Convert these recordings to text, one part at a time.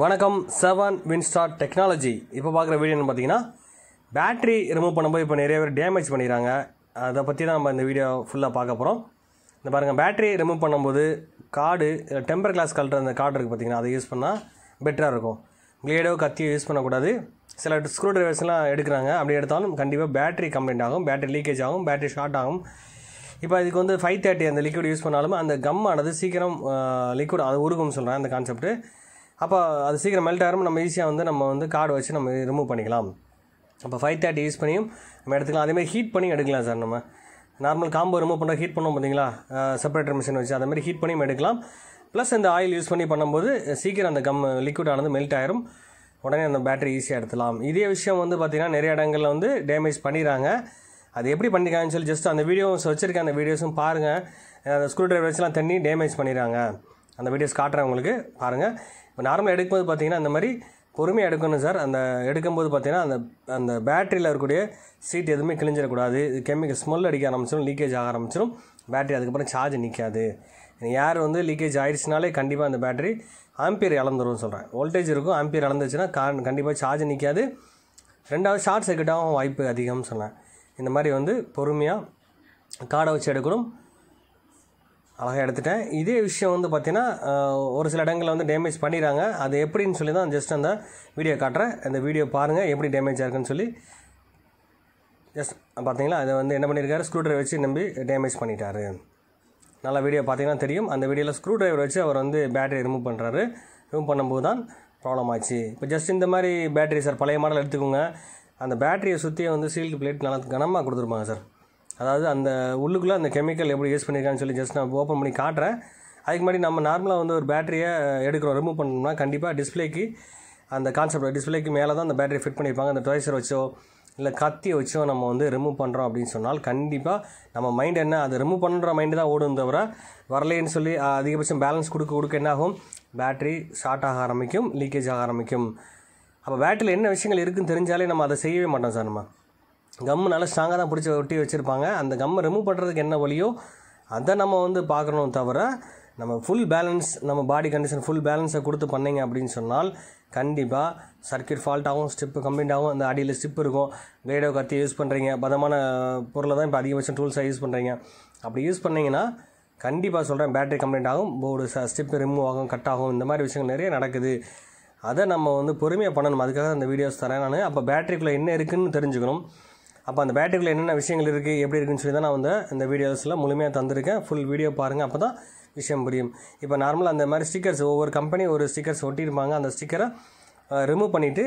வணக்கம் seven Winstar technology இப்போ பார்க்குற வீடியோன்னு பார்த்தீங்கன்னா பேட்ரி ரிமூவ் பண்ணும்போது இப்போ நிறைய பேர் டேமேஜ் பண்ணிடுறாங்க அதை பற்றி தான் நம்ம இந்த வீடியோ ஃபுல்லாக பார்க்க போகிறோம் இந்த பாருங்கள் பேட்ரி ரிமூவ் பண்ணும்போது கார்டு டெம்பர் கிளாஸ் கலர் அந்த கார்டு இருக்குது பார்த்தீங்கன்னா அதை யூஸ் பண்ணால் பெட்டராக இருக்கும் கிளேடோ கத்தியோ யூஸ் பண்ணக்கூடாது சில ஸ்க்ரூ ட்ரைவர்ஸ்லாம் எடுக்கிறாங்க அப்படி எடுத்தாலும் கண்டிப்பாக பேட்ரி கம்ப்ளைண்ட் ஆகும் பேட்ரி லீக்கேஜ் ஆகும் பேட்ரி ஷார்ட் ஆகும் இப்போ இதுக்கு வந்து ஃபைவ் தேர்ட்டி அந்த லிக்விட் யூஸ் பண்ணாலும் அந்த கம் ஆனது சீக்கிரம் லிக்விட் அது உருகும்னு சொல்கிறேன் அந்த கான்செப்ட்டு அப்போ அது சீக்கிரம் மெல்ட் ஆகும் நம்ம ஈஸியாக வந்து நம்ம வந்து கார்டு வச்சு நம்ம ரிமூவ் பண்ணிக்கலாம் அப்போ ஃபைவ் தேர்ட்டி யூஸ் பண்ணியும் நம்ம எடுத்துக்கலாம் அதேமாதிரி ஹீட் பண்ணி எடுக்கலாம் சார் நம்ம நார்மல் காம்போ ரிமூவ் பண்ணால் ஹீட் பண்ணோம் பார்த்தீங்களா செப்பரேட்டர் மிஷின் வச்சு அதேமாதிரி ஹீட் பண்ணியும் எடுக்கலாம் ப்ளஸ் இந்த ஆயில் யூஸ் பண்ணி பண்ணும்போது சீக்கிரம் அந்த கம் லிக்விட் ஆனது மெல்ட் ஆயிரும் உடனே அந்த பேட்டரி ஈஸியாக எடுத்துலாம் இதே விஷயம் வந்து பார்த்திங்கன்னா நிறைய இடங்களில் வந்து டேமேஜ் பண்ணிடுறாங்க அது எப்படி பண்ணிக்காங்கன்னு சொல்லி ஜஸ்ட் அந்த வீடியோஸ் வச்சுருக்கேன் அந்த வீடியோஸும் பாருங்கள் அந்த ஸ்க்ரூ ட்ரைவர் வச்சுலாம் தண்ணி டேமேஜ் பண்ணிடுறாங்க அந்த வீடியோஸ் காட்டுறேன் உங்களுக்கு பாருங்கள் இப்போ நார்மலாக எடுக்கும்போது பார்த்தீங்கன்னா அந்த மாதிரி பொறுமையாக எடுக்கணும் சார் அந்த எடுக்கும்போது பார்த்தீங்கன்னா அந்த அந்த பேட்டரியில் இருக்கக்கூடிய சீட் எதுவுமே கிழிஞ்சிடக்கூடாது இது கெமிக்கல் ஸ்மெல் அடிக்க ஆரம்பிச்சிடும் லீக்கேஜ் ஆக ஆரம்பிச்சிடும் பேட்டரி அதுக்கப்புறம் சார்ஜ் நிற்காது யார் வந்து லீக்கேஜ் ஆயிடுச்சுனாலே கண்டிப்பாக அந்த பேட்டரி ஆம்பியர் இழந்துரும்னு சொல்கிறேன் வோல்டேஜ் இருக்கும் ஆம்பியர் இழந்துச்சுன்னா கா கண்டிப்பாக சார்ஜ் நிற்காது ரெண்டாவது ஷார்ட் சர்க்கியூட்டாகவும் வாய்ப்பு அதிகம்னு சொன்னேன் இந்த மாதிரி வந்து பொறுமையாக காடை வச்சு எடுக்கணும் அழகாக எடுத்துட்டேன் இதே விஷயம் வந்து பார்த்திங்கன்னா ஒரு சில இடங்களில் வந்து டேமேஜ் பண்ணிடுறாங்க அது எப்படின்னு சொல்லி தான் ஜஸ்ட் அந்த வீடியோ காட்டுறேன் அந்த வீடியோ பாருங்கள் எப்படி டேமேஜ் ஆயிருக்குன்னு சொல்லி ஜஸ்ட் பார்த்தீங்களா அதை வந்து என்ன பண்ணியிருக்காரு ஸ்க்ரூ ட்ரைவர் வச்சு நம்பி டேமேஜ் பண்ணிட்டாரு நல்லா வீடியோ பார்த்தீங்கன்னா தெரியும் அந்த வீடியோவில் ஸ்க்ரூ ட்ரைவர் வச்சு அவர் வந்து பேட்டரி ரிமூவ் பண்ணுறாரு ரிமூவ் பண்ணும்போது தான் ப்ராப்ளம் ஆச்சு இப்போ ஜஸ்ட் இந்த மாதிரி பேட்டரி சார் பழைய மாடல் எடுத்துக்கோங்க அந்த பேட்டரியை சுற்றி வந்து சீல்டு பிளேட் நல்லா கனமாக கொடுத்துருப்பாங்க சார் அதாவது அந்த உள்ளுக்குள்ளே அந்த கெமிக்கல் எப்படி யூஸ் பண்ணியிருக்கான்னு சொல்லி ஜஸ்ட் நான் ஓப்பன் பண்ணி காட்டுறேன் அதுக்கு முன்னாடி நம்ம நார்மலாக வந்து ஒரு பேட்டரியை எடுக்கிறோம் ரிமூவ் பண்ணோம்னா கண்டிப்பாக டிஸ்பிளேக்கு அந்த கான்செப்ட் டிஸ்பிளேக்கு மேலே தான் அந்த பேட்டரி ஃபிட் பண்ணியிருப்பாங்க அந்த டொய்ஸர் வச்சோ இல்லை கத்தி வச்சோ நம்ம வந்து ரிமூவ் பண்ணுறோம் அப்படின்னு சொன்னால் கண்டிப்பாக நம்ம மைண்ட் என்ன அதை ரிமூவ் பண்ணுற மைண்டு தான் ஓடும் தவிர வரலேன்னு சொல்லி அதிகபட்சம் பேலன்ஸ் கொடுக்க கொடுக்க என்னாகும் பேட்ரி ஷார்ட் ஆக ஆரம்பிக்கும் லீக்கேஜ் ஆக ஆரம்பிக்கும் அப்போ பேட்டரியில் என்ன விஷயங்கள் இருக்குதுன்னு தெரிஞ்சாலே நம்ம அதை செய்யவே மாட்டோம் சார் நம்ம கம்மு நல்லா ஸ்ட்ராங்காக தான் பிடிச்சி ஒட்டி வச்சுருப்பாங்க அந்த கம்மை ரிமூவ் பண்ணுறதுக்கு என்ன வழியோ அதை நம்ம வந்து பார்க்கணும் தவிர நம்ம ஃபுல் பேலன்ஸ் நம்ம பாடி கண்டிஷன் ஃபுல் பேலன்ஸை கொடுத்து பண்ணிங்க அப்படின்னு சொன்னால் கண்டிப்பாக சர்க்கியூட் ஃபால்ட் ஆகும் ஸ்டிப்பு கம்ப்ளீட் ஆகும் அந்த அடியில் ஸ்டிப் இருக்கும் கைடோ கத்தி யூஸ் பண்ணுறீங்க பதமான பொருளை தான் இப்போ அதிகபட்சம் டூல்ஸாக யூஸ் பண்ணுறீங்க அப்படி யூஸ் பண்ணிங்கன்னா கண்டிப்பாக சொல்கிறேன் பேட்டரி கம்ப்ளைண்ட் ஆகும் போர்டு ஸ்டிப்பு ரிமூவ் ஆகும் கட் ஆகும் இந்த மாதிரி விஷயங்கள் நிறைய நடக்குது அதை நம்ம வந்து பொறுமையாக பண்ணணும் அதுக்காக அந்த வீடியோஸ் தரேன் நான் அப்போ பேட்டரிக்குள்ளே என்ன இருக்குதுன்னு தெரிஞ்சுக்கணும் அப்போ அந்த பேட்டரியில் என்னென்ன விஷயங்கள் இருக்குது எப்படி இருக்குன்னு சொல்லி தான் நான் வந்து இந்த வீடியோஸில் முழுமையாக தந்திருக்கேன் ஃபுல் வீடியோ பாருங்கள் அப்போ தான் விஷயம் புரியும் இப்போ நார்மலாக அந்த மாதிரி ஸ்டிக்கர்ஸ் ஒவ்வொரு கம்பெனி ஒரு ஸ்டிக்கர்ஸ் ஒட்டியிருப்பாங்க அந்த ஸ்டிக்கரை ரிமூவ் பண்ணிவிட்டு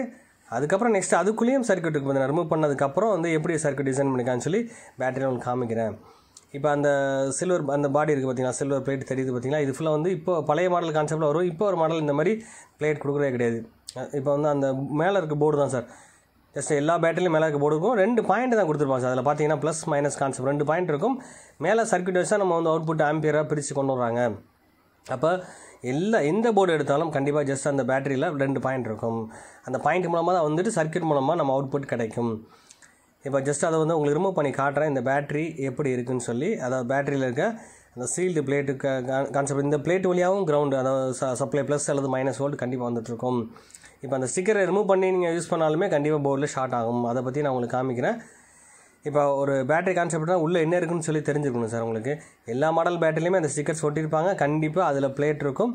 அதுக்கப்புறம் நெக்ஸ்ட் அதுக்குள்ளேயும் சர்க்கியூட் இருக்குது பார்த்தீங்கன்னா ரிமூவ் பண்ணதுக்கப்புறம் வந்து எப்படி சர்க்கியூட் டிசைன் பண்ணிக்கான்னு சொல்லி பேட்டரியில் ஒன்று காமிக்கிறேன் இப்போ அந்த சில்வர் அந்த பாடி இருக்குது பார்த்தீங்கன்னா சில்வர் பிளேட் தெரியுது பார்த்தீங்கன்னா இது ஃபுல்லாக வந்து இப்போ பழைய மாடல் கான்செப்டில் வரும் இப்போ ஒரு மாடல் இந்த மாதிரி பிளேட் கொடுக்குறதே கிடையாது இப்போ வந்து அந்த மேலே இருக்க போர்டு தான் சார் ஜஸ்ட் எல்லா பேட்டரியும் மேலே இருக்க இருக்கும் ரெண்டு பாயிண்ட் தான் கொடுத்துருப்பாங்க சார் அதில் பார்த்தீங்கன்னா ப்ளஸ் மைனஸ் கான்செப்ட் ரெண்டு பாயிண்ட் இருக்கும் மேலே சர்க்கியூட் வச்சு நம்ம வந்து அவுட்புட் ஆம்பியராக பிரித்து கொண்டு வராங்க அப்போ எல்லா எந்த போர்டு எடுத்தாலும் கண்டிப்பாக ஜஸ்ட் அந்த பேட்டரியில் ரெண்டு பாயிண்ட் இருக்கும் அந்த பாயிண்ட் மூலமாக தான் வந்துட்டு சர்க்கியூட் மூலமாக நம்ம அவுட்புட் கிடைக்கும் இப்போ ஜஸ்ட் அதை வந்து உங்களுக்கு ரிமூவ் பண்ணி காட்டுறேன் இந்த பேட்டரி எப்படி இருக்குன்னு சொல்லி அதாவது பேட்டரியில் இருக்க அந்த சீல்டு பிளேட்டு கான்செப்ட் இந்த பிளேட் வழியாகவும் கிரவுண்டு அதாவது சப்ளை ப்ளஸ் அல்லது மைனஸ் ஹோல்டு கண்டிப்பாக வந்துட்டுருக்கும் இப்போ அந்த ஸ்டிக்கரை ரிமூவ் பண்ணி நீங்கள் யூஸ் பண்ணாலுமே கண்டிப்பாக போர்டில் ஷார்ட் ஆகும் அதை பற்றி நான் உங்களுக்கு காமிக்கிறேன் இப்போ ஒரு பேட்டரி கான்செப்ட்னா உள்ளே என்ன இருக்குன்னு சொல்லி தெரிஞ்சுக்கணும் சார் உங்களுக்கு எல்லா மாடல் பேட்டரிலையுமே அந்த ஸ்டிக்கர்ஸ் ஒட்டியிருப்பாங்க கண்டிப்பாக அதில் பிளேட் இருக்கும்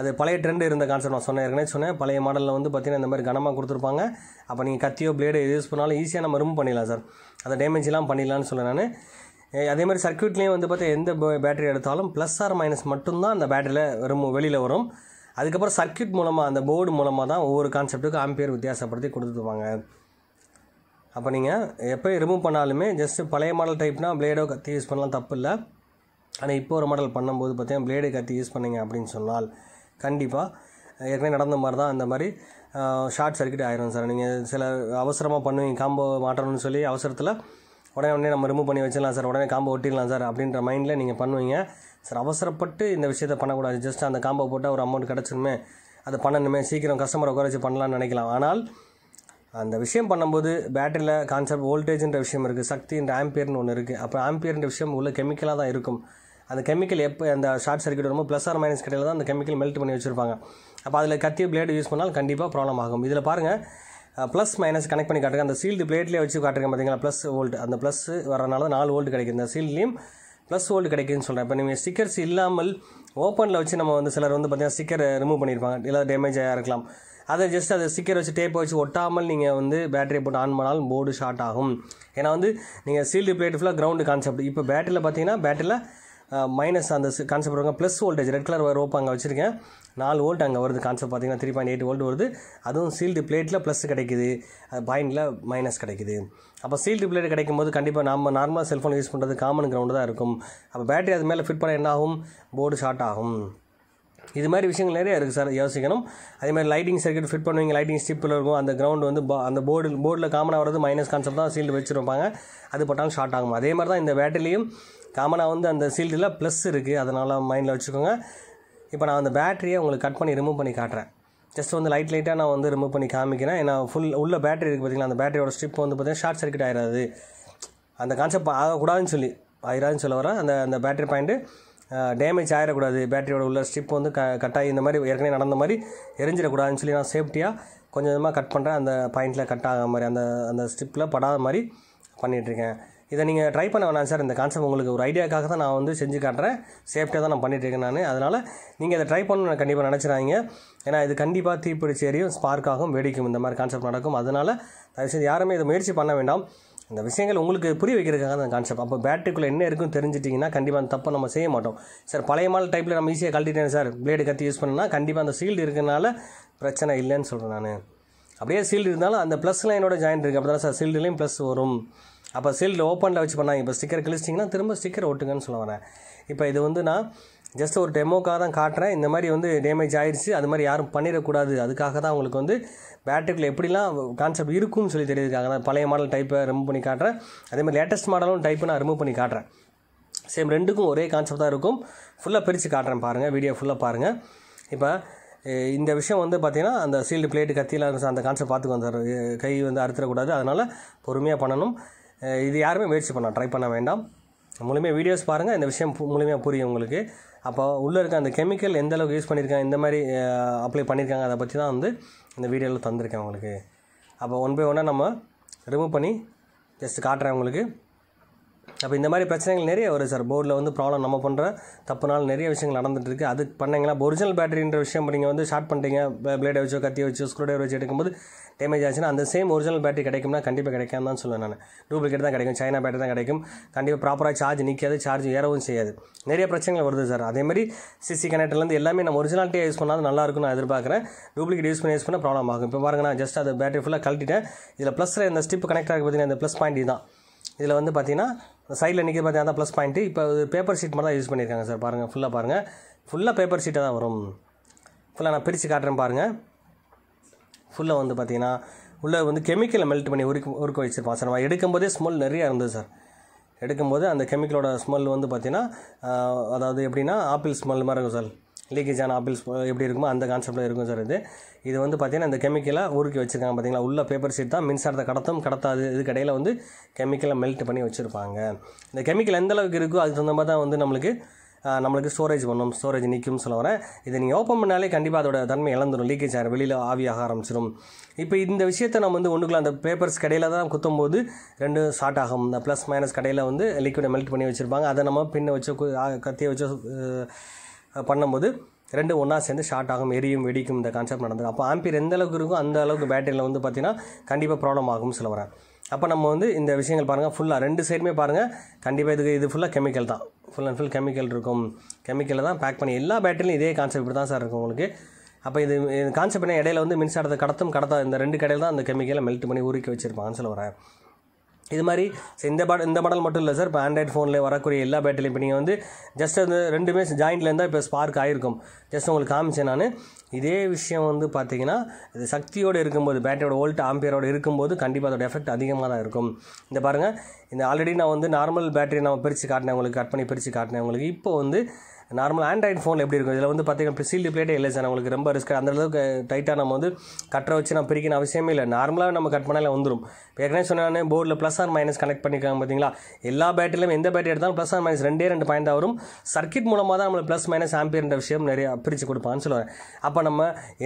அது பழைய ட்ரெண்டு இருந்த கான்செப்ட் நான் சொன்னேன் ஏற்கனவே சொன்னேன் பழைய மாடலில் வந்து பார்த்திங்கன்னா இந்த மாதிரி கனமாக கொடுத்துருப்பாங்க அப்போ நீங்கள் கத்தியோ எது யூஸ் பண்ணாலும் ஈஸியாக நம்ம ரிமூவ் பண்ணிடலாம் சார் அதை டேமேஜ்லாம் பண்ணிடலாம்னு சொல்ல நான் அதே மாதிரி சர்க்கியூட்லேயும் வந்து பார்த்தா எந்த பேட்டரி எடுத்தாலும் ப்ளஸ் ஆர் மைனஸ் மட்டும்தான் அந்த பேட்டரியில் ரிமூவ் வெளியில் வரும் அதுக்கப்புறம் சர்க்கியூட் மூலமாக அந்த போர்டு மூலமாக தான் ஒவ்வொரு கான்செப்ட்டுக்கும் ஆம்பியர் வித்தியாசப்படுத்தி கொடுத்துருவாங்க அப்போ நீங்கள் எப்போ ரிமூவ் பண்ணாலுமே ஜஸ்ட்டு பழைய மாடல் டைப்னால் பிளேடோ கத்தி யூஸ் பண்ணலாம் தப்பு இல்லை ஆனால் இப்போ ஒரு மாடல் பண்ணும்போது பார்த்தீங்கன்னா பிளேடு கத்தி யூஸ் பண்ணிங்க அப்படின்னு சொன்னால் கண்டிப்பாக ஏற்கனவே நடந்த மாதிரி தான் அந்த மாதிரி ஷார்ட் சர்க்கியூட் ஆயிரும் சார் நீங்கள் சில அவசரமாக பண்ணுவீங்க காம்போ மாட்டணும்னு சொல்லி அவசரத்தில் உடனே உடனே நம்ம ரிமூவ் பண்ணி வச்சிடலாம் சார் உடனே காம்போ ஒட்டிடலாம் சார் அப்படின்ற மைண்டில் நீங்கள் பண்ணுவீங்க சார் அவசரப்பட்டு இந்த விஷயத்த பண்ணக்கூடாது ஜஸ்ட் அந்த காம்போ போட்டால் ஒரு அமௌண்ட் கிடச்சிருமே அதை பண்ணணுமே சீக்கிரம் கஸ்டமரை குறைச்சி பண்ணலான்னு நினைக்கலாம் ஆனால் அந்த விஷயம் பண்ணும்போது பேட்டரியில் கான்செப்ட் வோல்டேஜ்ன்ற விஷயம் இருக்குது சக்தின்ற ஆம்பியர்னு ஒன்று இருக்குது அப்போ ஆம்பியர்ன்ற விஷயம் உள்ள கெமிக்கலாக தான் இருக்கும் அந்த கெமிக்கல் எப்போ அந்த ஷார்ட் சர்க்கியூட் வரும்போது ப்ளஸ் ஆர் மைனஸ் கடையில் தான் அந்த கெமிக்கல் மெல்ட் பண்ணி வச்சுருப்பாங்க அப்போ அதில் கத்தி பிளேடு யூஸ் பண்ணால் கண்டிப்பாக ப்ராப்ளம் ஆகும் இதில் பாருங்கள் ப்ளஸ் மைனஸ் கனெக்ட் பண்ணி காட்டுங்க அந்த சீல்டு பிளேட்லேயே வச்சு காட்டுங்க பார்த்தீங்களா ப்ளஸ் வோல்ட் அந்த ப்ளஸ் வரனால தான் நாலு வோல்ட் கிடைக்கும் இந்த சீல்ட்லேயும் ப்ளஸ் ஹோல்டு கிடைக்குதுன்னு சொல்கிறேன் இப்போ நீங்கள் ஸ்டிக்கர்ஸ் இல்லாமல் ஓப்பனில் வச்சு நம்ம வந்து சிலர் வந்து பார்த்திங்கன்னா ஸ்டிக்கர் ரிமூவ் பண்ணியிருப்பாங்க இல்லை டேமேஜ் ஆக இருக்கலாம் அதை ஜஸ்ட் அதை ஸ்டிக்கர் வச்சு டேப்பை வச்சு ஒட்டாமல் நீங்கள் வந்து பேட்டரியை போட்டு ஆன் பண்ணாலும் போர்டு ஷார்ட் ஆகும் ஏன்னா வந்து நீங்கள் சீல்டு பிளேட் ஃபுல்லாக கிரவுண்டு கான்செப்ட் இப்போ பேட்டரியில் பார்த்தீங்கன்னா பேட்டரியில் மைனஸ் அந்த கான்செப்ட் வருவாங்க plus voltage red colour rope அங்கே வச்சுருக்கேன் நாலு வோல்ட் அங்கே வருது கான்செப்ட் பார்த்தீங்கன்னா த்ரீ பாயிண்ட் எயிட் வோல்ட் வருது அதுவும் சீல்டு பிளேட்டில் ப்ளஸ் கிடைக்குது பாயிண்டில் மைனஸ் கிடைக்குது அப்போ சீல்டு பிளேட் கிடைக்கும் போது கண்டிப்பாக நம்ம நார்மலாக செல்ஃபோன் யூஸ் பண்ணுறது காமன் கிரவுண்டு தான் இருக்கும் அப்போ பேட்டரி அது மேலே ஃபிட் பண்ண என்ன ஆகும் போர்டு ஷார்ட் ஆகும் இது மாதிரி விஷயங்கள் நிறைய இருக்குது சார் யோசிக்கணும் அதே மாதிரி லைட்டிங் சர்க்கியூட் ஃபிட் பண்ணுவீங்க லைட்டிங் ஸ்டிப்பில் இருக்கும் அந்த கிரௌண்ட் வந்து அந்த போர்டு போர்டில் காமனாக வரது மைனஸ் கான்செப்ட் தான் சீல்டு வச்சுருப்பாங்க அது பட்டாலும் ஷார்ட் ஆகும் அதே மாதிரி தான் இந்த பேட்டரிலையும் காமனாக வந்து அந்த சீல்டில் ப்ளஸ் இருக்குது அதனால் மைண்டில் வச்சுக்கோங்க இப்போ நான் அந்த பேட்டரியை உங்களுக்கு கட் பண்ணி ரிமூவ் பண்ணி காட்டுறேன் ஜஸ்ட் வந்து லைட் லைட்டாக நான் வந்து ரிமூவ் பண்ணி காமிக்கிறேன் ஏன்னா ஃபுல் உள்ள பேட்டரி இருக்குது பார்த்தீங்களா அந்த பேட்டரியோட ஸ்ட்ரிப் வந்து பார்த்திங்கன்னா ஷார்ட் சர்க்கியூட் ஆகிடாது அந்த கான்செப்ட் ஆகக்கூடாதுன்னு சொல்லி ஆயிராதுன்னு சொல்ல வரேன் அந்த அந்த பேட்டரி பாயிண்ட்டு டேமேஜ் ஆகிடக்கூடாது பேட்டரியோட உள்ள ஸ்ட்ரிப் வந்து க கட்டாகி இந்த மாதிரி ஏற்கனவே நடந்த மாதிரி எரிஞ்சிடக்கூடாதுன்னு சொல்லி நான் சேஃப்டியாக கொஞ்சம் கொஞ்சமாக கட் பண்ணுறேன் அந்த பாயிண்டில் கட் ஆகாத மாதிரி அந்த அந்த ஸ்ட்ரிப்பில் படாத மாதிரி பண்ணிகிட்ருக்கேன் இதை நீங்கள் ட்ரை பண்ண வேணாம் சார் இந்த கான்செப்ட் உங்களுக்கு ஒரு ஐடியாக்காக தான் நான் வந்து செஞ்சு காட்டுறேன் சேஃப்டியாக தான் நான் இருக்கேன் நான் அதனால் நீங்கள் இதை ட்ரை நான் கண்டிப்பாக நினச்சிடாங்க ஏன்னா இது கண்டிப்பாக தீப்பிடிச்சு எரியும் ஸ்பார்க்காகவும் வேடிக்கும் இந்த மாதிரி கான்செப்ட் நடக்கும் அதனால் செஞ்சு யாருமே இதை முயற்சி பண்ண வேண்டாம் இந்த விஷயங்கள் உங்களுக்கு புரிய வைக்கிறதுக்காக அந்த கான்செப்ட் அப்போ பேட்டரிக்குள்ளே என்ன இருக்கும் தெரிஞ்சிட்டிங்கன்னா கண்டிப்பாக அந்த தப்பை நம்ம செய்ய மாட்டோம் சார் பழைய மாடல் டைப்பில் நம்ம ஈஸியாக கழட்டிட்டேன் சார் பிளேடு கத்தி யூஸ் பண்ணால் கண்டிப்பாக அந்த சீல்டு இருக்கிறனால பிரச்சனை இல்லைன்னு சொல்கிறேன் நான் அப்படியே சீல்டு இருந்தாலும் அந்த ப்ளஸ் லைனோட ஜாயின் இருக்குது அப்படி தான் சார் சீல்டுலேயும் ப்ளஸ் வரும் அப்போ சீல்டு ஓப்பனில் வச்சு பண்ணாங்க இப்போ ஸ்டிக்கர் கிழிச்சிட்டிங்கன்னா திரும்ப ஸ்டிக்கர் ஒட்டுங்கன்னு சொல்ல வரேன் இப்போ இது வந்து நான் ஜஸ்ட் ஒரு டெமோக்காக தான் காட்டுறேன் இந்த மாதிரி வந்து டேமேஜ் ஆகிடுச்சு அது மாதிரி யாரும் பண்ணிடக்கூடாது அதுக்காக தான் உங்களுக்கு வந்து பேட்டரியில் எப்படிலாம் கான்செப்ட் இருக்கும்னு சொல்லி தெரியுதுக்காக நான் பழைய மாடல் டைப்பை ரிமூவ் பண்ணி காட்டுறேன் அதேமாதிரி லேட்டஸ்ட் மாடலும் டைப்பை நான் ரிமூவ் பண்ணி காட்டுறேன் சேம் ரெண்டுக்கும் ஒரே கான்செப்ட் தான் இருக்கும் ஃபுல்லாக பிரித்து காட்டுறேன் பாருங்கள் வீடியோ ஃபுல்லாக பாருங்கள் இப்போ இந்த விஷயம் வந்து பார்த்திங்கன்னா அந்த சீல்டு பிளேட்டு கத்தியில் அந்த கான்செப்ட் பார்த்துக்கு வந்துடுற கை வந்து அறுத்துடக்கூடாது அதனால் பொறுமையாக பண்ணணும் இது யாருமே முயற்சி பண்ண ட்ரை பண்ண வேண்டாம் முழுமையாக வீடியோஸ் பாருங்கள் இந்த விஷயம் முழுமையாக புரியும் உங்களுக்கு அப்போ உள்ளே இருக்க அந்த கெமிக்கல் எந்த அளவுக்கு யூஸ் பண்ணியிருக்காங்க இந்த மாதிரி அப்ளை பண்ணியிருக்காங்க அதை பற்றி தான் வந்து இந்த வீடியோவில் தந்திருக்கேன் உங்களுக்கு அப்போ ஒன் பை ஒன்னாக நம்ம ரிமூவ் பண்ணி ஜஸ்ட் காட்டுறேன் உங்களுக்கு அப்போ இந்த மாதிரி பிரச்சனைகள் நிறைய வரும் சார் போர்டில் வந்து ப்ராப்ளம் நம்ம பண்ணுற தப்புனால நிறைய விஷயங்கள் நடந்துகிட்டு இருக்குது அதுக்கு பண்ணீங்களா ஒரிஜினல் பேட்டரின்ற விஷயம் நீங்கள் வந்து ஷார்ட் பண்ணிட்டீங்க பிளேடை வச்சோ கத்தி வச்சு ஸ்க்ரூ டிரைவர் வச்சு எடுக்கும்போது டேமேஜ் ஆச்சுன்னா அந்த சேம் ஒரிஜினல் பேட்டரி கிடைக்கும்னா கண்டிப்பாக கிடைக்காம தான் சொல்லுவேன் நான் டூப்ளிகேட் தான் கிடைக்கும் சைனா பேட்டரி தான் கிடைக்கும் கண்டிப்பாக ப்ராப்பராக சார்ஜ் நிற்காது சார்ஜ் ஏறவும் செய்யாது நிறைய பிரச்சனைகள் வருது சார் அதேமாதிரி சிசி கனெக்டர்லேருந்து எல்லாமே நம்ம ஒரிஜினாலிட்டியாக யூஸ் பண்ணால் நல்லாயிருக்கும் நான் எதிர்பார்க்குறேன் டூப்ளிகேட் யூஸ் பண்ணி யூஸ் பண்ண ப்ராப்ளம் ஆகும் இப்போ பாருங்க நான் ஜஸ்ட் அது பேட்டரி ஃபுல்லாக கழட்டிட்டேன் இதில் ப்ளஸில் இந்த ஸ்டிப் கனெக்ட் ஆகி பார்த்தீங்கன்னா இந்த ப்ளஸ் பாயிண்ட் தான் இதில் வந்து பார்த்தீங்கன்னா சைடில் நிற்கிற பார்த்தீங்கன்னா ப்ளஸ் பாயிண்ட்டு இப்போ பேப்பர் ஷீட் மட்டும் தான் யூஸ் பண்ணியிருக்காங்க சார் பாருங்கள் ஃபுல்லாக பாருங்கள் ஃபுல்லாக பேப்பர் ஷீட்டாக தான் வரும் ஃபுல்லாக நான் பிரித்து காட்டுறேன் பாருங்கள் ஃபுல்லாக வந்து பார்த்தீங்கன்னா உள்ளே வந்து கெமிக்கலை மெல்ட் பண்ணி உருக்கு உருக்க வச்சுருப்பான் சார் நம்ம எடுக்கும்போதே ஸ்மெல் நிறையா இருந்தது சார் எடுக்கும்போது அந்த கெமிக்கலோட ஸ்மெல் வந்து பார்த்திங்கன்னா அதாவது எப்படின்னா ஆப்பிள் ஸ்மெல் மாதிரி இருக்கும் சார் லீக்கேஜ் ஆன ஆப்பிள்ஸ் எப்படி இருக்குமோ அந்த கான்செப்டில் இருக்கும் சார் இது இது வந்து பார்த்திங்கன்னா இந்த கெமிக்கலாக ஊருக்கு வச்சுருக்காங்க பார்த்தீங்களா உள்ள பேப்பர் ஷீட் தான் மின்சாரத்தை கடத்தும் கடத்தாது இது கடையில் வந்து கெமிக்கலை மெல்ட் பண்ணி வச்சுருப்பாங்க இந்த கெமிக்கல் எந்த அளவுக்கு இருக்கோ அதுக்கு தகுந்த மாதிரி தான் வந்து நம்மளுக்கு நம்மளுக்கு ஸ்டோரேஜ் பண்ணும் ஸ்டோரேஜ் நிற்கும்னு சொல்ல வரேன் இதை நீங்கள் ஓப்பன் பண்ணாலே கண்டிப்பாக அதோட தன்மை இழந்துடும் லீக்கேஜ் ஆகிற வெளியில் ஆவியாக ஆரம்பிச்சிடும் இப்போ இந்த விஷயத்தை நம்ம வந்து ஒன்றுக்கலாம் அந்த பேப்பர்ஸ் கடையில் தான் குத்தும் போது ரெண்டு ஷார்ட் ஆகும் இந்த ப்ளஸ் மைனஸ் கடையில் வந்து லிக்விடை மெல்ட் பண்ணி வச்சுருப்பாங்க அதை நம்ம பின்ன வச்சோ கத்தியை வச்சு பண்ணும்போது ரெண்டு ஒன்றா சேர்ந்து ஷார்ட் ஆகும் எரியும் வெடிக்கும் இந்த கான்செப்ட் நடந்தது அப்போ ஆம்பியர் எந்த அளவுக்கு இருக்கும் அந்த அளவுக்கு பேட்டரியில் வந்து பார்த்திங்கன்னா கண்டிப்பாக ப்ராப்ளம் ஆகும்னு சொல்ல வரேன் அப்போ நம்ம வந்து இந்த விஷயங்கள் பாருங்கள் ஃபுல்லாக ரெண்டு சைடுமே பாருங்கள் கண்டிப்பாக இதுக்கு இது ஃபுல்லாக கெமிக்கல் தான் ஃபுல் அண்ட் ஃபுல் கெமிக்கல் இருக்கும் கெமிக்கலில் தான் பேக் பண்ணி எல்லா பேட்டரிலையும் இதே கான்செப்ட் இப்படி தான் சார் இருக்கும் உங்களுக்கு அப்போ இது கான்செப்ட் என்ன இடையில வந்து மின்சாரத்தை கடத்தும் கடத்தா இந்த ரெண்டு கடையில் தான் அந்த கெமிக்கலை மெல்ட் பண்ணி உருக்கி வச்சுருப்பாங்கன்னு சொல்ல வரேன் இது மாதிரி இந்த பாட் இந்த மாடல் மட்டும் இல்லை சார் இப்போ ஆண்ட்ராய்ட் ஃபோனில் வரக்கூடிய எல்லா பேட்டரியும் இப்போ நீங்கள் வந்து ஜஸ்ட் அந்த ரெண்டுமே ஜாயிண்டில் இருந்தால் இப்போ ஸ்பார்க் ஆகிருக்கும் ஜஸ்ட் உங்களுக்கு காமிச்சேன் நான் இதே விஷயம் வந்து பார்த்தீங்கன்னா இது சக்தியோடு இருக்கும்போது பேட்டரியோட வோல்ட் ஆம்பியரோடு இருக்கும்போது கண்டிப்பாக அதோட எஃபெக்ட் அதிகமாக தான் இருக்கும் இந்த பாருங்கள் இந்த ஆல்ரெடி நான் வந்து நார்மல் பேட்டரி நான் பிரித்து காட்டினேன் உங்களுக்கு கட் பண்ணி பிரித்து காட்டினேன் உங்களுக்கு இப்போ வந்து நார்மல் ஆண்ட்ராய்டு ஃபோன் எப்படி இருக்கும் இதில் வந்து பார்த்தீங்கன்னா சீல்டு பிளேட்டே இல்லை சார் உங்களுக்கு ரொம்ப ரிஸ்க் அந்த அளவுக்கு டைட்டாக நம்ம வந்து கட்டுற வச்சு நம்ம பிரிக்கணும் அவசியமே இல்லை நார்மலாக நம்ம கட் பண்ணாலே வந்துடும் இப்போ ஏற்கனவே சொன்னாலே போர்டில் ப்ளஸ் ஆர் மைனஸ் கனெக்ட் பண்ணிக்கலாம் பார்த்தீங்களா எல்லா பேட்டரியிலும் எந்த பேட்டரி எடுத்தாலும் ப்ளஸ் ஆர் மைனஸ் ரெண்டே ரெண்டு பாயிண்ட் வரும் சர்க்கிட் மூலமாக தான் நம்மளுக்கு ப்ளஸ் மைனஸ் ஆம்பியர்ன்ற விஷயம் நிறைய பிரித்து கொடுப்பான்னு சொல்லுவேன் அப்போ நம்ம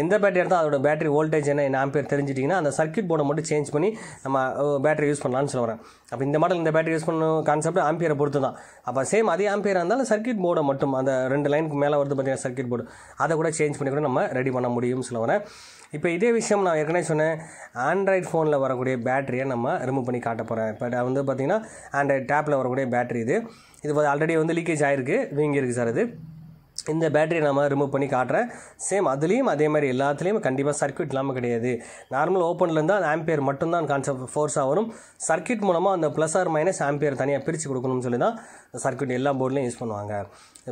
எந்த பேட்டரி எடுத்தால் அதோட பேட்டரி வோல்டேஜ் என்ன என்ன ஆம்பியர் தெரிஞ்சிட்டிங்கன்னா அந்த சர்க்கிட் போர்டை மட்டும் சேஞ்ச் பண்ணி நம்ம பேட்டரி யூஸ் பண்ணலான்னு சொல்லுவேன் அப்போ இந்த மாடல் இந்த பேட்டரி யூஸ் பண்ணும் கான்செப்ட் ஆம்பியரை பொறுத்து தான் அப்போ சேம் அதே ஆம்பியராக இருந்தாலும் சர்க்கியூட் போர்டை மட்டும் அந்த ரெண்டு லைனுக்கு மேலே வருது பார்த்தீங்கன்னா சர்க்கியூட் போர்டு அதை கூட சேஞ்ச் பண்ணி கூட நம்ம ரெடி பண்ண முடியும்னு சொல்ல வரேன் இப்போ இதே விஷயம் நான் ஏற்கனவே சொன்னேன் ஆண்ட்ராய்ட் ஃபோனில் வரக்கூடிய பேட்டரியை நம்ம ரிமூவ் பண்ணி காட்ட போகிறேன் இப்போ வந்து பார்த்திங்கன்னா ஆண்ட்ராய்ட் டேப்பில் வரக்கூடிய பேட்டரி இது இது ஆல்ரெடி வந்து லீக்கேஜ் ஆகிருக்கு வீங்கியிருக்கு சார் இது இந்த பேட்டரியை நம்ம ரிமூவ் பண்ணி காட்டுறேன் சேம் அதுலேயும் அதே மாதிரி எல்லாத்துலேயும் கண்டிப்பாக சர்க்கியூட் இல்லாமல் கிடையாது நார்மல் ஓப்பனில் இருந்தால் அந்த ஆம்பியர் மட்டும்தான் கான்செப்ட் ஃபோர்ஸாக வரும் சர்க்கியூட் மூலமாக அந்த ப்ளஸ் ஆர் மைனஸ் ஆம்பியர் தனியாக பிரித்து கொடுக்கணும்னு சொல்லி தான் சர்க்கியூட் எல்லா போர்ட்லையும் யூஸ் பண்ணுவாங்க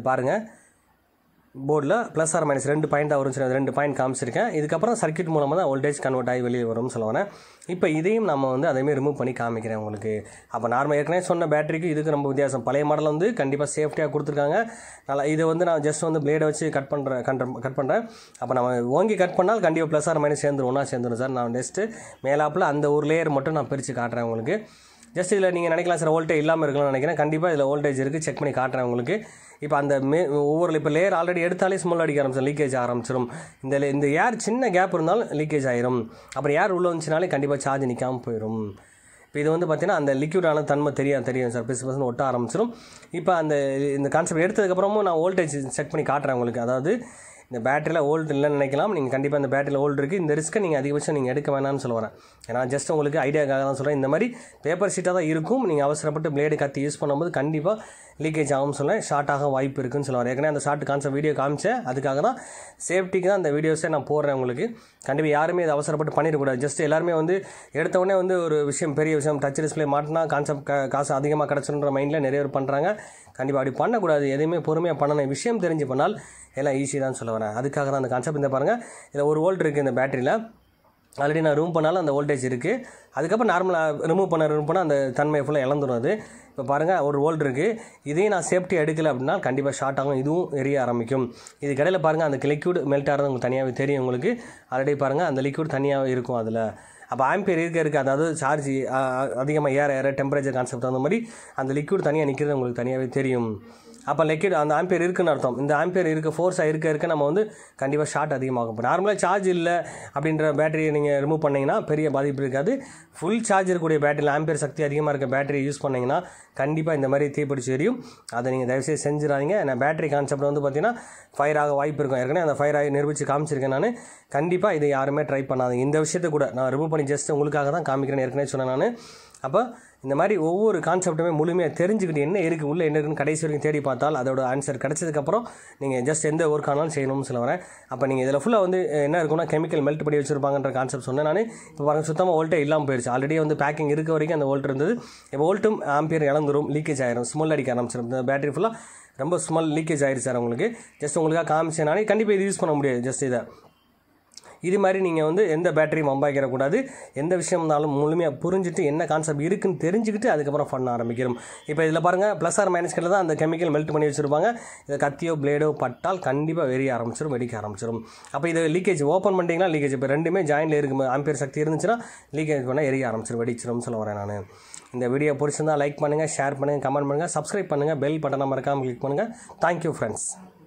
பாருங்கள் போர்டில் ப்ளஸ் ஆர் மைனஸ் ரெண்டு பாயிண்ட்டாக வரும் சரி ரெண்டு பாயிண்ட் காமிச்சிருக்கேன் இதுக்கப்புறம் சர்க்கியூட் மூலமாக தான் வோல்டேஜ் கன்வெர்ட் ஆகி வெளியே வரும்னு சொல்லுவேன் இப்போ இதையும் நம்ம வந்து அதேமாதிரி ரிமூவ் பண்ணி காமிக்கிறேன் உங்களுக்கு அப்போ நார்மல் ஏற்கனவே சொன்ன பேட்டரிக்கு இதுக்கு ரொம்ப வித்தியாசம் பழைய மாடல் வந்து கண்டிப்பாக சேஃப்டியாக கொடுத்துருக்காங்க நல்லா இதை வந்து நான் ஜஸ்ட் வந்து பிளேடை வச்சு கட் பண்ணுறேன் கட் கட் பண்ணுறேன் அப்போ நம்ம ஓங்கி கட் பண்ணால் கண்டிப்பாக ப்ளஸ் ஆர் மைனஸ் சேர்ந்துரும் ஒன்றா சேர்ந்துடும் சார் நான் ஜஸ்ட்டு மேலாப்பில் அந்த ஒரு லேயர் மட்டும் நான் பிரித்து காட்டுறேன் உங்களுக்கு ஜஸ்ட் இதில் நீங்கள் நினைக்கலாம் சார் ஓல்டேஜ் இல்லாமல் இருக்கலாம்னு நினைக்கிறேன் கண்டிப்பாக இதில் ஓல்டேஜ் இருக்குது செக் பண்ணி காட்டுறேன் உங்களுக்கு இப்போ அந்த மே ஒவ்வொரு இப்போ லேயர் ஆல்ரெடி எடுத்தாலே ஸ்மெல் அடிக்க ஆரம்பிச்சிடும் லீக்கேஜ் ஆரம்பிச்சிடும் இந்த இந்த ஏர் சின்ன கேப் இருந்தாலும் லீக்கேஜ் ஆயிரும் அப்புறம் ஏர் உள்ளே வந்துச்சுனாலே கண்டிப்பாக சார்ஜ் நிற்காமல் போயிடும் இப்போ இது வந்து பார்த்திங்கன்னா அந்த லிக்யூடான தன்மை தெரியும் தெரியும் சார் பிசு பசங்க ஒட்ட ஆரம்பிச்சிடும் இப்போ அந்த இந்த கான்செப்ட் எடுத்ததுக்கப்புறமும் நான் ஓல்டேஜ் செக் பண்ணி காட்டுறேன் உங்களுக்கு அதாவது இந்த பேட்டரியில் ஓல்டு இல்லைன்னு நினைக்கலாம் நீங்கள் கண்டிப்பாக இந்த பேட்டரியில் ஓல்டு இருக்குது இந்த ரிஸ்க்கை நீங்கள் அதிகபட்சம் நீங்கள் எடுக்க வேணாம்னு சொல்லுவேன் ஏன்னா ஜஸ்ட் உங்களுக்கு ஐடியாக்காக தான் சொல்கிறேன் இந்த மாதிரி பேப்பர் ஷீட்டாக தான் இருக்கும் நீங்கள் அவசரப்பட்டு பிளேடு கத்தி யூஸ் பண்ணும்போது கண்டிப்பாக லீக்கேஜ் ஆகும் ஷார்ட் ஆக வாய்ப்பு இருக்குன்னு சொல்லுவார் ஏற்கனவே அந்த ஷார்ட் கான்செப்ட் வீடியோ காமிச்சேன் அதுக்காக தான் சேஃப்டிக்கு தான் அந்த வீடியோஸை நான் போடுறேன் உங்களுக்கு கண்டிப்பாக யாருமே இது அவசரப்பட்டு பண்ணிடக்கூடாது ஜஸ்ட் எல்லாருமே வந்து எடுத்தவொடனே வந்து ஒரு விஷயம் பெரிய விஷயம் டச் டிஸ்பிளே மாட்டினா கான்செப்ட் காசு அதிகமாக கிடச்சுன்ற மைண்டில் நிறைய பேர் பண்ணுறாங்க கண்டிப்பாக அப்படி பண்ணக்கூடாது எதுவுமே பொறுமையாக பண்ணணும் விஷயம் தெரிஞ்சு பண்ணால் எல்லாம் ஈஸி தான் சொல்ல வரேன் அதுக்காக தான் அந்த கான்செப்ட் இந்த பாருங்கள் இதில் ஒரு வோல்ட் இருக்குது இந்த பேட்டரியில் ஆல்ரெடி நான் ரூம் பண்ணாலும் அந்த வோல்டேஜ் இருக்குது அதுக்கப்புறம் நார்மலாக ரிமூவ் பண்ண ரிமூவ் பண்ணால் அந்த தன்மையை ஃபுல்லாக இழந்துடும் அது இப்போ பாருங்கள் ஒரு வோல்ட் இருக்குது இதையும் நான் சேஃப்டி எடுக்கலை அப்படின்னா கண்டிப்பாக ஷார்ட் ஆகும் இதுவும் எரிய ஆரம்பிக்கும் இது கடையில் பாருங்கள் அந்த லிக்யூட் மெல்ட் ஆகிறது உங்களுக்கு தனியாகவே தெரியும் உங்களுக்கு ஆல்ரெடி பாருங்கள் அந்த லிக்யூட் தனியாக இருக்கும் அதில் அப்போ ஆம்பியர் இருக்க இருக்க அதாவது சார்ஜ் அதிகமாக ஏற ஏற டெம்பரேச்சர் கான்செப்ட் அந்த மாதிரி அந்த லிக்யூட் தனியாக நிற்கிறது உங்களுக்கு தனியாகவே தெரியும் அப்போ லெக்கிட் அந்த ஆம்பியர் இருக்குன்னு அர்த்தம் இந்த ஆம்பியர் இருக்க ஃபோர்ஸாக இருக்க இருக்க நம்ம வந்து கண்டிப்பாக ஷார்ட் அதிகமாகும் இப்போ நார்மலாக சார்ஜ் இல்லை அப்படின்ற பேட்டரியை நீங்கள் ரிமூவ் பண்ணிங்கன்னா பெரிய பாதிப்பு இருக்காது ஃபுல் சார்ஜ் இருக்கக்கூடிய பேட்டரியில் ஆம்பியர் சக்தி அதிகமாக இருக்க பேட்டரியை யூஸ் பண்ணிங்கன்னா கண்டிப்பாக இந்த மாதிரி தீப்பிடிச்சு எரியும் அதை நீங்கள் தயவுசெய்து செஞ்சிடாதீங்க நான் பேட்டரி கான்செப்ட் வந்து பார்த்தீங்கன்னா ஃபயர் ஆக வாய்ப்பு இருக்கும் ஏற்கனவே அந்த ஃபயர் ஆகி நிரூபித்து காமிச்சிருக்கேன் நான் கண்டிப்பாக இதை யாருமே ட்ரை பண்ணாதீங்க இந்த விஷயத்தை கூட நான் ரிமூவ் பண்ணி ஜஸ்ட் உங்களுக்காக தான் காமிக்கிறேன் ஏற்கனவே சொன்னேன் நான் அப்போ இந்த மாதிரி ஒவ்வொரு கான்செப்ட்டுமே முழுமையாக தெரிஞ்சுக்கிட்டு என்ன இருக்குது உள்ளே என்ன இருக்குன்னு கடைசி வரைக்கும் தேடி பார்த்தால் அதோட ஆன்சர் கிடச்சதுக்கப்புறம் நீங்கள் ஜஸ்ட் எந்த ஒர்க் ஆனாலும் செய்யணும்னு சொல்ல வரேன் அப்போ நீங்கள் இதில் ஃபுல்லாக வந்து என்ன இருக்குன்னா கெமிக்கல் மெல்ட் பண்ணி வச்சுருப்பாங்கன்ற கான்செப்ட் சொன்னேன் நான் இப்போ பாருங்கள் சுத்தமாக வோல்ட்டே இல்லாமல் போயிடுச்சு ஆல்ரெடி வந்து பேக்கிங் இருக்க வரைக்கும் அந்த ஓல்ட் இருந்தது இப்போ வோல்ட்டும் ஆம்பியர் இழந்துரும் லீக்கேஜ் ஆயிரும் ஸ்மெல் அடிக்க ஆரம்பிச்சிடும் இந்த பேட்டரி ஃபுல்லாக ரொம்ப ஸ்மெல் லீக்கேஜ் ஆயிடுச்சு சார் உங்களுக்கு ஜஸ்ட் உங்களுக்காக காமிச்சேனாலே கண்டிப்பாக இது யூஸ் பண்ண முடியாது ஜஸ்ட் இதை இது மாதிரி நீங்கள் வந்து எந்த பேட்டரியும் வம்பாய்க்கிறக்கூடாது எந்த விஷயம் இருந்தாலும் முழுமையாக புரிஞ்சுட்டு என்ன கான்செப்ட் இருக்குன்னு தெரிஞ்சுக்கிட்டு அதுக்கப்புறம் பண்ண ஆரம்பிக்கிறோம் இப்போ இதில் பாருங்கள் ப்ளஸ் ஆர் மைனஸ் கிட்ட தான் அந்த கெமிக்கல் மெல்ட் பண்ணி வச்சுருப்பாங்க இதை கத்தியோ பிளேடோ பட்டால் கண்டிப்பாக வெறிய ஆரம்பிச்சிடும் வெடிக்க ஆரம்பிச்சிடும் அப்போ இதை லீக்கேஜ் ஓப்பன் பண்ணிட்டீங்களா லீக்கேஜ் இப்போ ரெண்டுமே ஜாயினில் இருக்கும் அம்பியர் சக்தி இருந்துச்சுன்னா லீக்கேஜ் பண்ணால் எரிய ஆரம்பிச்சிடும் வெடிச்சிடும் சொல்ல வரேன் நான் இந்த வீடியோ பிடிச்சிருந்தால் லைக் பண்ணுங்கள் ஷேர் பண்ணுங்கள் கமெண்ட் பண்ணுங்கள் சப்ஸ்கிரைப் பண்ணுங்கள் பெல் பட்டனை மறக்காமல் கிளிக் பண்ணுங்கள் தேங்க்யூ ஃப்ரெண்ட்ஸ்